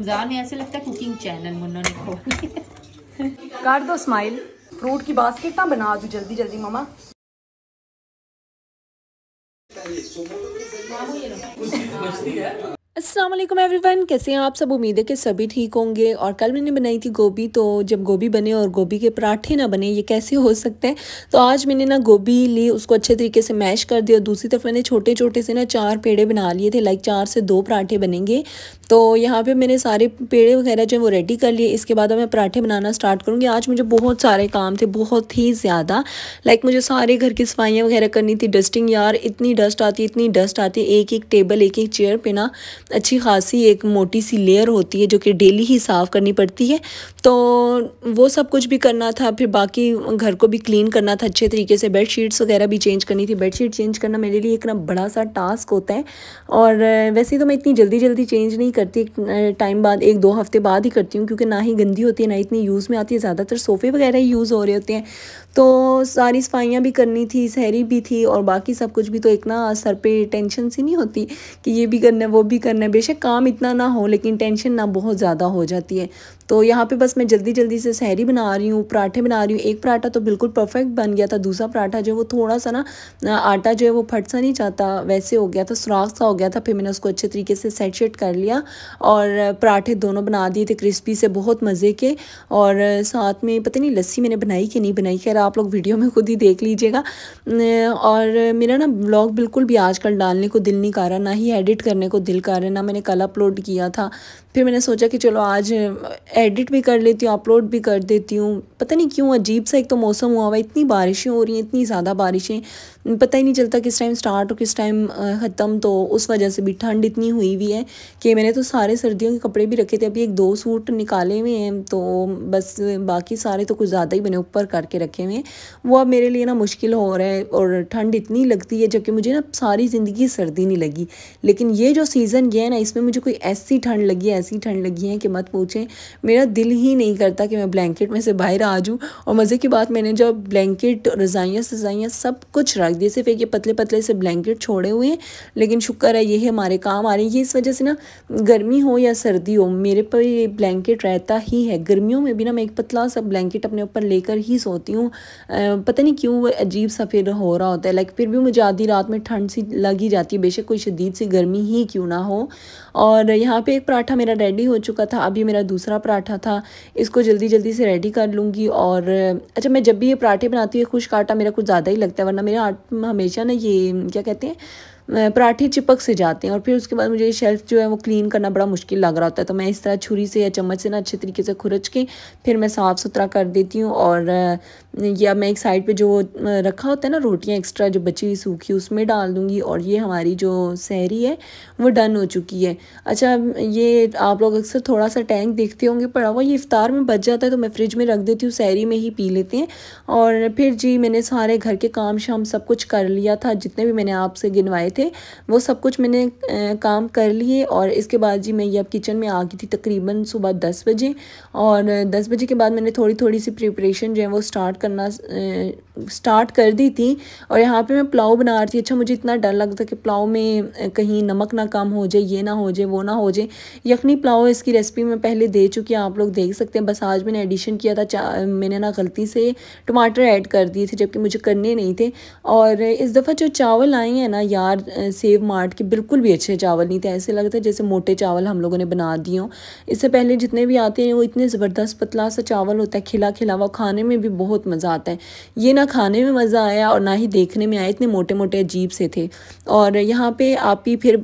मजा नहीं ऐसे लगता कुकिंग चैनल मुन्ना ने खोल कर दो स्माइल फ्रूट की बास्केट ना बना दू जल्दी जल्दी मामा मामू ये असलम एवरी वन कैसे हैं आप सब उम्मीद है कि सभी ठीक होंगे और कल मैंने बनाई थी गोभी तो जब गोभी बने और गोभी के पराठे ना बने ये कैसे हो सकते हैं तो आज मैंने ना गोभी ली उसको अच्छे तरीके से मैश कर दिया दूसरी तरफ मैंने छोटे छोटे से ना चार पेड़े बना लिए थे लाइक चार से दो पराठे बनेंगे तो यहाँ पे मैंने सारे पेड़े वगैरह जो है वो रेडी कर लिए इसके बाद मैं पराठे बनाना स्टार्ट करूँगी आज मुझे बहुत सारे काम थे बहुत ही ज़्यादा लाइक मुझे सारे घर की सफाइयाँ वगैरह करनी थी डस्टिंग यार इतनी डस्ट आती इतनी डस्ट आती एक एक टेबल एक एक चेयर पर ना अच्छी खासी एक मोटी सी लेयर होती है जो कि डेली ही साफ़ करनी पड़ती है तो वो सब कुछ भी करना था फिर बाकी घर को भी क्लीन करना था अच्छे तरीके से बेड शीट्स वगैरह भी चेंज करनी थी बेड शीट चेंज करना मेरे लिए एक ना बड़ा सा टास्क होता है और वैसे तो मैं इतनी जल्दी जल्दी चेंज नहीं करती टाइम बाद एक दो हफ्ते बाद ही करती हूँ क्योंकि ना ही गंदी होती है ना इतनी यूज़ में आती है ज़्यादातर सोफ़े वगैरह ही यूज़ हो रहे होते हैं तो सारी सफाइयाँ भी करनी थी सहरी भी थी और बाकी सब कुछ भी तो एक ना सर पर टेंशन सी नहीं होती कि ये भी करना है वो भी करना करना है बेशक काम इतना ना हो लेकिन टेंशन ना बहुत ज़्यादा हो जाती है तो यहाँ पे बस मैं जल्दी जल्दी से सहरी बना रही हूँ पराठे बना रही हूँ एक पराठा तो बिल्कुल परफेक्ट बन गया था दूसरा पराठा जो वो थोड़ा सा ना आटा जो है वो फट सा नहीं जाता वैसे हो गया था सुराख सा हो गया था फिर मैंने उसको अच्छे तरीके से सेट शेट कर लिया और पराठे दोनों बना दिए थे क्रिस्पी से बहुत मज़े के और साथ में पता नहीं लस्सी मैंने बनाई कि नहीं बनाई खैर आप लोग वीडियो में खुद ही देख लीजिएगा और मेरा ना ब्लॉग बिल्कुल भी आजकल डालने को दिल नहीं कर रहा ना ही एडिट करने को दिल कर रहा ना मैंने कल अपलोड किया था फिर मैंने सोचा कि चलो आज एडिट भी कर लेती हूँ अपलोड भी कर देती हूँ पता नहीं क्यों अजीब सा एक तो मौसम हुआ हुआ इतनी बारिशें हो रही हैं इतनी ज़्यादा बारिशें पता ही नहीं चलता किस टाइम स्टार्ट हो किस टाइम ख़त्म तो उस वजह से भी ठंड इतनी हुई हुई है कि मैंने तो सारे सर्दियों के कपड़े भी रखे थे अभी एक दो सूट निकाले हुए हैं तो बस बाकी सारे तो कुछ ज़्यादा ही मैंने ऊपर करके रखे हुए हैं वो अब मेरे लिए ना मुश्किल हो रहा है और ठंड इतनी लगती है जबकि मुझे ना सारी ज़िंदगी सर्दी नहीं लगी लेकिन ये जो सीज़न गया है ना इसमें मुझे कोई ऐसी ठंड लगी है ऐसी ठंड लगी है कि मत पूछें मेरा दिल ही नहीं करता कि मैं ब्लैंकेट में से बाहर आ जाऊँ और मज़े की बात मैंने जब ब्लैंकेट रज़ाइयाँ सजाइयाँ सब कुछ रख दिए सिर्फ एक ये पतले पतले से ब्लैंकेट छोड़े हुए हैं लेकिन शुक्र है ये हमारे काम आ रही है ये इस वजह से ना गर्मी हो या सर्दी हो मेरे पर ये ब्लैंकेट रहता ही है गर्मियों में भी ना मैं एक पतला सा ब्लैंकेट अपने ऊपर लेकर ही सोती हूँ पता नहीं क्यों वो अजीब सा फिर हो रहा होता है लाइक फिर भी मुझे आधी रात में ठंड सी लग ही जाती है बेशक कोई शदीद सी गर्मी ही क्यों ना हो और यहाँ पर एक पराठा मेरा रेडी हो चुका था अभी मेरा दूसरा पराठा पराठा था इसको जल्दी जल्दी से रेडी कर लूँगी और अच्छा मैं जब भी ये पराठे बनाती हूँ खुश्क आटा मेरा कुछ ज़्यादा ही लगता है वरना मेरा हमेशा ना ये क्या कहते हैं पराठे चिपक से जाते हैं और फिर उसके बाद मुझे ये शेल्फ़ जो है वो क्लीन करना बड़ा मुश्किल लग रहा होता है तो मैं इस तरह छुरी से या चम्मच से ना अच्छे तरीके से खुरच के फिर मैं साफ़ सुथरा कर देती हूँ और या मैं एक साइड पे जो रखा होता है ना रोटियाँ एक्स्ट्रा जो बची हुई सूखी उसमें डाल दूँगी और ये हमारी जो सहरी है वो डन हो चुकी है अच्छा ये आप लोग अक्सर थोड़ा सा टैंक देखते होंगे पड़ा हुआ ये इफ़ार में बच जाता है तो मैं फ्रिज में रख देती हूँ सहरी में ही पी लेते हैं और फिर जी मैंने सारे घर के काम शाम सब कुछ कर लिया था जितने भी मैंने आपसे गिनवाए थे थे वो सब कुछ मैंने काम कर लिए और इसके बाद जी मैं ये अब किचन में आ गई थी तकरीबन सुबह दस बजे और दस बजे के बाद मैंने थोड़ी थोड़ी सी प्रिपरेशन जो है वो स्टार्ट करना स्टार्ट कर दी थी और यहाँ पे मैं पुलाव बना रही थी अच्छा मुझे इतना डर लग था कि पुलाव में कहीं नमक ना कम हो जाए ये ना हो जाए वो ना हो जाए यखनी पुलाव इसकी रेसिपी मैं पहले दे चुकी हूँ आप लोग देख सकते हैं बस आज मैंने एडिशन किया था मैंने ना गलती से टमाटर ऐड कर दिए थे जबकि मुझे करने नहीं थे और इस दफ़ा जो चावल आए हैं ना यार सेव मार्ट के बिल्कुल भी अच्छे चावल नहीं थे ऐसे लगता है जैसे मोटे चावल हम लोगों ने बना दिए हों इससे पहले जितने भी आते हैं वो इतने ज़बरदस्त पतला सा चावल होता है खिला खिला हुआ खाने में भी बहुत मज़ा आता है ये ना खाने में मज़ा आया और ना ही देखने में आया इतने मोटे मोटे अजीब से थे और यहाँ पर आप ही फिर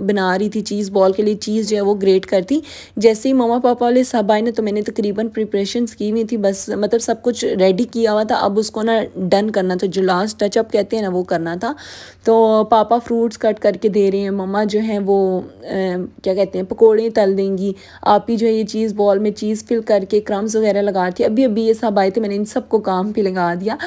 बना रही थी चीज़ बॉल के लिए चीज़ जो है वो ग्रेट करती जैसे ही मम्मा पापा वाले सब आए ना तो मैंने तकरीबन प्रिपरेशन की हुई थी बस मतलब सब कुछ रेडी किया हुआ था अब उसको ना डन करना था जो लास्ट टचअप कहते हैं ना वो करना था तो पापा फ्रूट्स कट करके दे रहे हैं मम्मा जो हैं वो आ, क्या कहते हैं पकोड़े तल देंगी आप ही जो है ये चीज़ बॉल में चीज़ फिल करके क्रम्स वगैरह लगाती अभी अभी ये सब आए थे मैंने इन सब को काम पर लगा दिया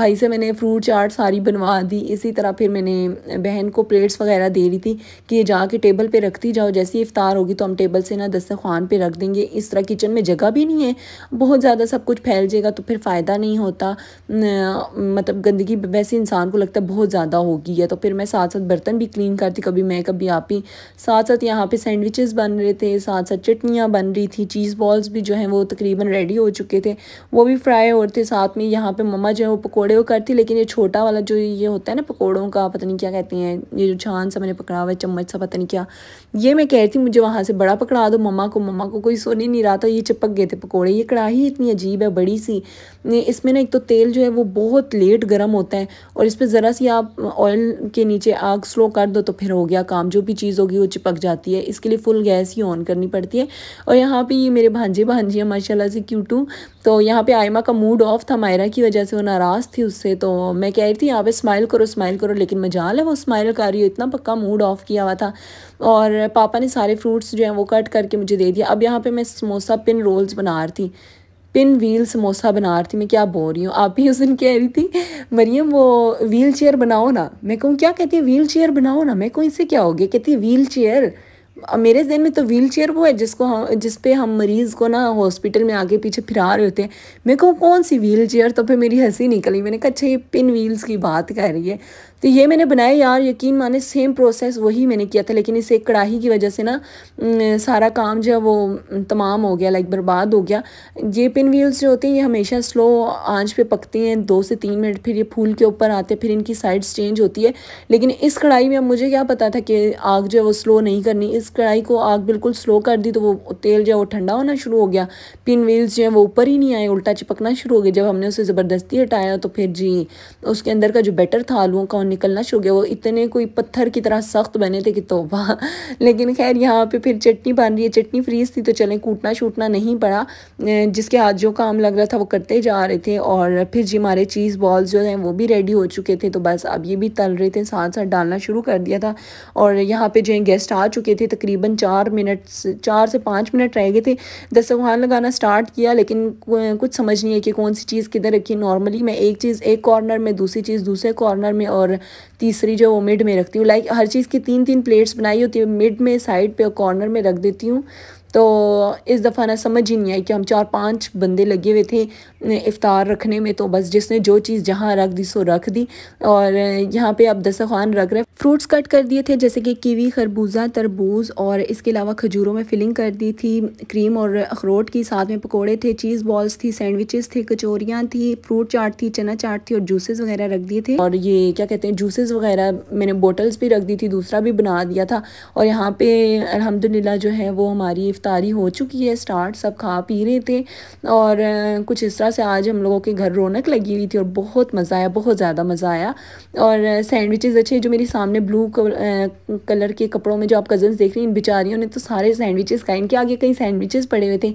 भाई से मैंने फ्रूट चाट सारी बनवा दी इसी तरह फिर मैंने बहन को प्लेट्स वगैरह दे रही थी कि ये जाके टेबल पर रखती जाओ जैसे ही इफ्तार होगी तो हम टेबल से ना दस्तखान पर रख देंगे इस तरह किचन में जगह भी नहीं है बहुत ज़्यादा सब कुछ फैल जाएगा तो फिर फ़ायदा नहीं होता मतलब गंदगी वैसे इंसान को लगता है बहुत ज़्यादा होगी है तो फिर मैं साथ साथ बर्तन भी क्लीन करती कभी मैं कभी आप ही साथ साथ यहाँ पे सैंडविचेस बन रहे थे साथ साथ चटनियाँ बन रही थी चीज़ बॉल्स भी जो हैं वो तकरीबन रेडी हो चुके थे वो भी फ्राई हो रहे थे साथ में यहाँ पर मम्मा जो है वो पकौड़े वो करती लेकिन ये छोटा वाला जो ये होता है ना पकौड़ों का पता नहीं क्या कहते हैं ये जो छान सा मैंने पकड़ा हुआ है चम्मच सा पता नहीं क्या ये मैं कह रही थी मुझे वहाँ से बड़ा पकड़ा दो मम्मा को मम्मा को कोई सोने नहीं रहा था ये चिपक गए थे पकौड़े ये कढ़ाई इतनी अजीब है बड़ी सी इसमें ना एक तो तेल जो है वो बहुत लेट गर्म होता है और इस पर ज़रा सी आप ऑयल के नीचे नीचे आग स्लो कर दो तो फिर हो गया काम जो भी चीज़ होगी वो चिपक जाती है इसके लिए फुल गैस ही ऑन करनी पड़ती है और यहाँ पे ये मेरे भांजे हैं माशाल्लाह से क्यों टू तो यहाँ पे आयमा का मूड ऑफ था मायरा की वजह से वो नाराज़ थी उससे तो मैं कह रही थी यहाँ पे स्माइल करो स्माइल करो लेकिन मजाल है वो स्माइल कर रही हो इतना पक्का मूड ऑफ किया हुआ था और पापा ने सारे फ्रूट्स जो हैं वो कट करके मुझे दे दिया अब यहाँ पर मैं समोसा पिन रोल्स बना रही थी पिन व्हील समोसा बना रही थी मैं क्या बोल रही हूँ आप ही उस दिन कह रही थी मरियम वो व्हील चेयर बनाओ ना मैं कहूँ क्या कहती है व्हील चेयर बनाओ ना मैं कहूँ इससे क्या हो गया कहती है व्हील चेयर मेरे जहन में तो व्हील चेयर वो है जिसको हम जिस पर हम मरीज़ को ना हॉस्पिटल में आगे पीछे फिरा रहे होते हैं मेरे को कौन सी व्हील चेयर तो फिर मेरी हंसी निकली मैंने कहा अच्छा ये पिन व्हील्स की बात कर रही है तो ये मैंने बनाया यार यकीन माने सेम प्रोसेस वही मैंने किया था लेकिन इसे कढ़ाही की वजह से ना सारा काम जो है वो तमाम हो गया लाइक बर्बाद हो गया ये पिन व्हील्स जो होते हैं ये हमेशा स्लो आंच पे पकती हैं दो से तीन मिनट फिर ये फूल के ऊपर आते हैं फिर इनकी साइड्स चेंज होती है लेकिन इस कढ़ाई में मुझे क्या पता था कि आग जो है वो स्लो नहीं करनी इस कढ़ाई को आग बिल्कुल स्लो कर दी तो वो तेल जो है वो ठंडा होना शुरू हो गया पिन व्हील्स जो है वो ऊपर ही नहीं आए उल्टा चिपकना शुरू हो गया जब हमने उसे ज़बरदस्ती हटाया तो फिर जी उसके अंदर का जो बैटर था आलुओं का वो निकलना शुरू हो गया वो इतने कोई पत्थर की तरह सख्त बने थे कि तोबा लेकिन खैर यहाँ पर फिर चटनी बन रही है चटनी फ्रीज थी तो चलें कूटना छूटना नहीं पड़ा जिसके हाथ जो काम लग रहा था वो करते जा रहे थे और फिर जी हमारे चीज़ बॉल्स जो हैं वो भी रेडी हो चुके थे तो बस अब ये भी तल रहे थे साथ साथ डालना शुरू कर दिया था और यहाँ पे जो है गेस्ट आ चुके थे तो तकरीबन चार मिनट चार से पाँच मिनट रह गए थे वहाँ लगाना स्टार्ट किया लेकिन कुछ समझ नहीं है कि कौन सी चीज़ किधर रखी नॉर्मली मैं एक चीज़ एक कॉर्नर में दूसरी चीज़ दूसरे कॉर्नर में और तीसरी जो वो मिड में रखती हूँ लाइक हर चीज़ की तीन तीन प्लेट्स बनाई होती है मिड में साइड पर कॉर्नर में रख देती हूँ तो इस दफ़ा ना समझ ही नहीं आई कि हम चार पांच बंदे लगे हुए थे इफ़ार रखने में तो बस जिसने जो चीज़ जहाँ रख दी सो रख दी और यहाँ पे अब दस्तरखान रख रहे फ्रूट्स कट कर दिए थे जैसे कि कीवी खरबूजा तरबूज और इसके अलावा खजूरों में फिलिंग कर दी थी क्रीम और अखरोट की साथ में पकौड़े थे चीज़ बॉल्स थी सैंडविचेस थे कचोरियाँ थी फ्रूट चाट थी चना चाट थी और जूसेस वगैरह रख दिए थे और ये क्या कहते हैं जूसेस वगैरह मैंने बोटल्स भी रख दी थी दूसरा भी बना दिया था और यहाँ पे अलहमदिल्ला जो है वो हमारी इफ्तारी हो चुकी है स्टार्ट सब खा पी रहे थे और कुछ इस तरह से आज हम लोगों के घर रौनक लगी हुई थी और बहुत मज़ा आया बहुत ज़्यादा मज़ा आया और सैंडविचेस अच्छे जो मेरे सामने ब्लू कलर के कपड़ों में जो आप कज़न्स देख रही हैं इन बेचारियों ने तो सारे सैंडविचेस खाए इनके आगे कई सैंडविचेस पड़े हुए थे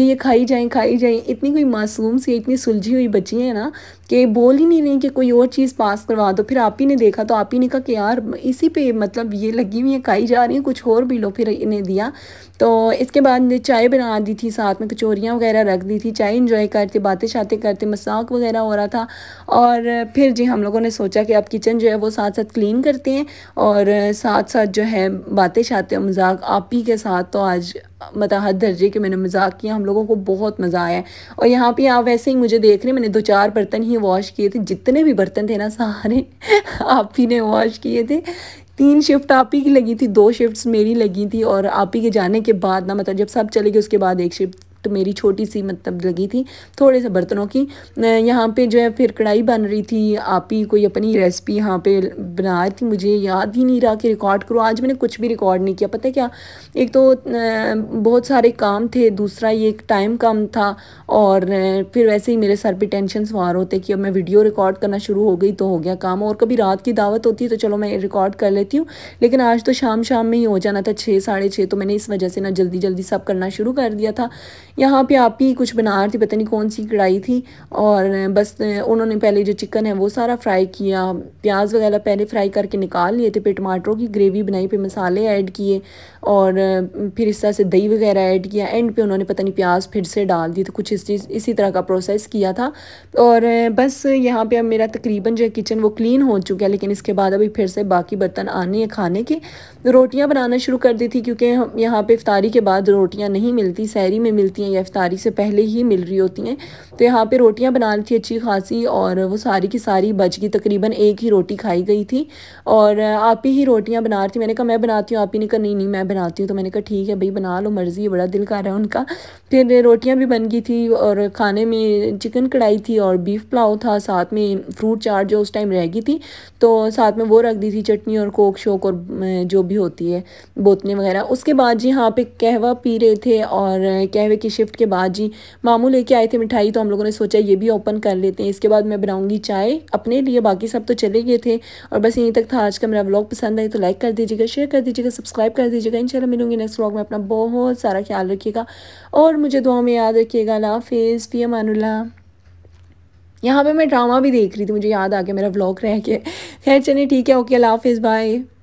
ये ये खाई जाएँ खाई जाएँ इतनी कोई मासूम सी इतनी सुलझी हुई बची हैं ना कि बोल ही नहीं रही कि कोई और चीज़ पास करवा दो फिर आप ही ने देखा तो आप ही ने कहा कि यार इसी पे मतलब ये लगी हुई है खाई जा रही हैं कुछ और भी लो फिर इन्हें दिया तो इसके बाद ने चाय बना दी थी साथ में कचोरियाँ वगैरह रख दी थी चाय इंजॉय करते बातें शातें करते मसाक वगैरह हो रहा था और फिर जी हम लोगों ने सोचा कि अब किचन जो है वो साथ साथ क्लीन करते हैं और साथ साथ जो है बातें शातें मजाक आप ही के साथ तो आज मतलब हद दर्जे के मैंने मजाक किया हम लोगों को बहुत मज़ा आया और यहाँ पे आप वैसे ही मुझे देख रहे हैं मैंने दो चार बर्तन ही वॉश किए थे जितने भी बर्तन थे ना सारे आप ही ने वॉश किए थे तीन शिफ्ट आप ही की लगी थी दो शिफ्ट्स मेरी लगी थी और आप ही के जाने के बाद ना मतलब जब सब चले गए उसके बाद एक शिफ्ट तो मेरी छोटी सी मतलब लगी थी थोड़े से बर्तनों की यहाँ पे जो है फिर कढ़ाई बन रही थी आप ही कोई अपनी रेसिपी यहाँ पे बना रही थी मुझे याद ही नहीं रहा कि रिकॉर्ड करो आज मैंने कुछ भी रिकॉर्ड नहीं किया पता है क्या एक तो बहुत सारे काम थे दूसरा ये एक टाइम कम था और फिर वैसे ही मेरे सर पर टेंशन सवार होते कि अब मैं वीडियो रिकॉर्ड करना शुरू हो गई तो हो गया काम और कभी रात की दावत होती है तो चलो मैं रिकॉर्ड कर लेती हूँ लेकिन आज तो शाम शाम में ही हो जाना था छः साढ़े छः तो मैंने इस वजह से ना जल्दी जल्दी सब करना शुरू कर दिया था यहाँ पे आप ही कुछ बना रही थी पता नहीं कौन सी कढ़ाई थी और बस उन्होंने पहले जो चिकन है वो सारा फ्राई किया प्याज वगैरह पहले फ्राई करके निकाल लिए थे फिर टमाटरों की ग्रेवी बनाई फिर मसाले ऐड किए और फिर इस तरह से दही वगैरह ऐड किया एंड पे उन्होंने पता नहीं प्याज फिर से डाल दी तो कुछ इस चीज़ इसी तरह का प्रोसेस किया था और बस यहाँ पर अब मेरा तकरीबन जो किचन वो क्लीन हो चुका है लेकिन इसके बाद अभी फिर से बाकी बर्तन आने हैं खाने के रोटियाँ बनाना शुरू कर दी थी क्योंकि यहाँ पर इफ्तारी के बाद रोटियाँ नहीं मिलती सैरी में मिलती हैं या इफ्तारी से पहले ही मिल रही होती हैं तो यहाँ पे रोटियाँ रही थी अच्छी खासी और वो सारी की सारी बच गई तकरीबन एक ही रोटी खाई गई थी और आप ही रोटियाँ बना रही थी मैंने कहा मैं बनाती हूँ आप ही ने कहा नहीं नहीं मैं बनाती हूँ तो मैंने कहा ठीक है भाई बना लो मर्ज़ी बड़ा दिल कर रहा है उनका फिर रोटियाँ भी बन गई थी और खाने में चिकन कढ़ाई थी और बीफ पुलाव था साथ में फ्रूट चाट जो उस टाइम रह गई थी तो साथ में वो रख दी थी चटनी और कोक शोक और जो भी होती है बोतलें वगैरह उसके बाद जी यहाँ पे कहवा पी रहे थे और कहवे की शिफ्ट के बाद जी मामू लेके आए थे मिठाई तो हम लोगों ने सोचा ये भी ओपन कर लेते हैं इसके बाद मैं बनाऊँगी चाय अपने लिए बाकी सब तो चले गए थे और बस यहीं तक था आज का मेरा ब्लॉग पसंद आए तो लाइक कर दीजिएगा शेयर कर दीजिएगा सब्सक्राइब कर दीजिएगा इन मिलूंगी नेक्स्ट ब्लॉग में अपना बहुत सारा ख्याल रखिएगा और मुझे दुआ में याद रखिएगा ला फेज़ पी अमानुल्ला यहाँ पर मैं ड्रामा भी देख रही थी मुझे याद आ गया मेरा ब्लॉग रह के खैर चलिए ठीक है ओके अल्लाह हाफिज़ बाय